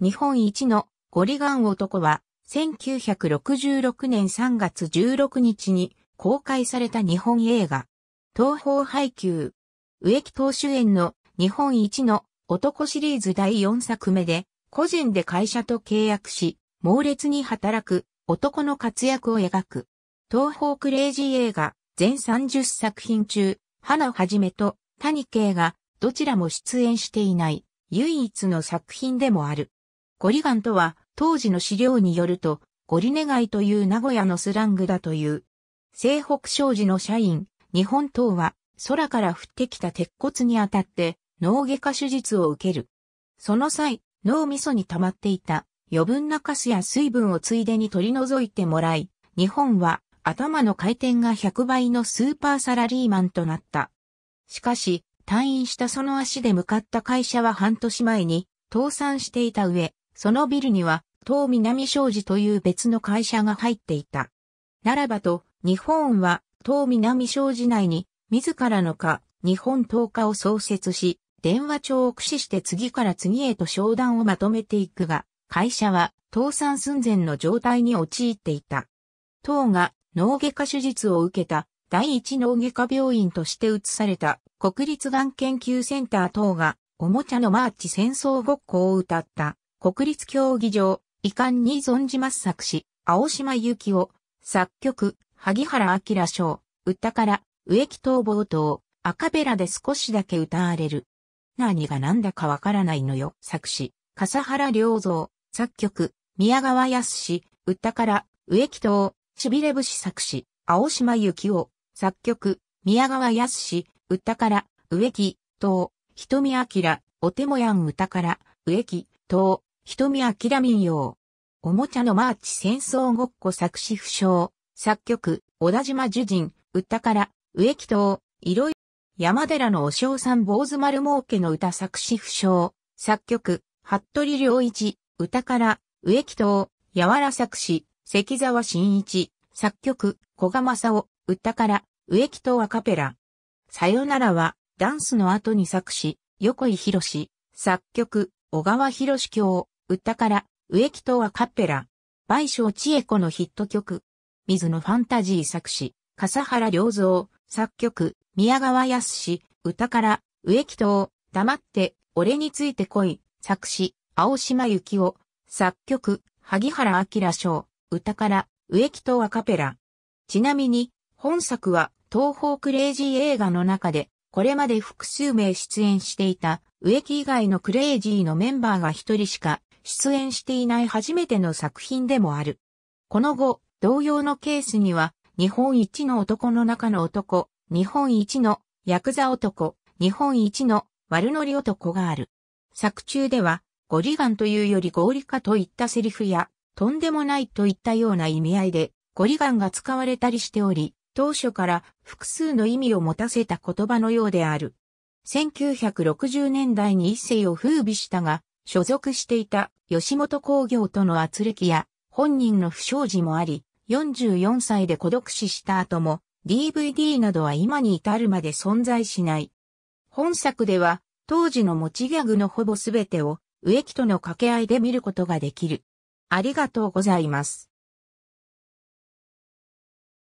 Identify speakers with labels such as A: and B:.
A: 日本一のゴリガン男は、1966年3月16日に公開された日本映画、東方配給、植木投手園の日本一の男シリーズ第4作目で、個人で会社と契約し、猛烈に働く男の活躍を描く。東方クレイジー映画、全30作品中、花はじめと谷慶がどちらも出演していない唯一の作品でもある。ゴリガンとは、当時の資料によると、ゴリネガイという名古屋のスラングだという。西北商事の社員、日本等は、空から降ってきた鉄骨に当たって、脳外科手術を受ける。その際、脳みそに溜まっていた余分なカスや水分をついでに取り除いてもらい、日本は頭の回転が100倍のスーパーサラリーマンとなった。しかし、退院したその足で向かった会社は半年前に倒産していた上、そのビルには、東南商事という別の会社が入っていた。ならばと、日本は、東南商事内に、自らの課、日本東課を創設し、電話帳を駆使して次から次へと商談をまとめていくが、会社は倒産寸前の状態に陥っていた。党が脳外科手術を受けた第一脳外科病院として移された国立がん研究センター等がおもちゃのマーチ戦争ごっこを歌った国立競技場、遺憾に存じます作詞、青島幸男、作曲、萩原明賞、歌から、植木逃亡頭、アカペラで少しだけ歌われる。何が何だかわからないのよ。作詞、笠原良造、作曲、宮川康歌から、植木等、しびれ節作詞、青島幸男、作曲、宮川康歌から、植木、等、瞳明、お手もやん歌から、植木、等、瞳明民謡。おもちゃのマーチ戦争ごっこ作詞不詳。作曲、小田島樹人、歌から、植木刀、いろい山寺のお正さん坊主丸儲けの歌作詞不詳。作曲、服部良一、歌から、植木島、柔ら作詞、関沢真一、作曲、小賀正夫、歌から、植木刀アカペラ。さよならは、ダンスの後に作詞、横井博士、作曲、小川博士教。歌から、植木とはカッペラ。倍賞千恵子のヒット曲。水のファンタジー作詞、笠原良三、作曲、宮川康歌から、植木と、黙って、俺について来い、作詞、青島幸夫、作曲、萩原明賞、歌から、植木とはカペラ。ちなみに、本作は、東方クレイジー映画の中で、これまで複数名出演していた、植木以外のクレイジーのメンバーが一人しか出演していない初めての作品でもある。この後、同様のケースには、日本一の男の中の男、日本一のヤクザ男、日本一の悪乗り男がある。作中では、ゴリガンというより合理化といったセリフや、とんでもないといったような意味合いで、ゴリガンが使われたりしており、当初から複数の意味を持たせた言葉のようである。1960年代に一世を風靡したが、所属していた吉本工業との圧力や本人の不祥事もあり、44歳で孤独死した後も DVD などは今に至るまで存在しない。本作では当時の持ちギャグのほぼすべてを植木との掛け合いで見ることができる。ありがとうございます。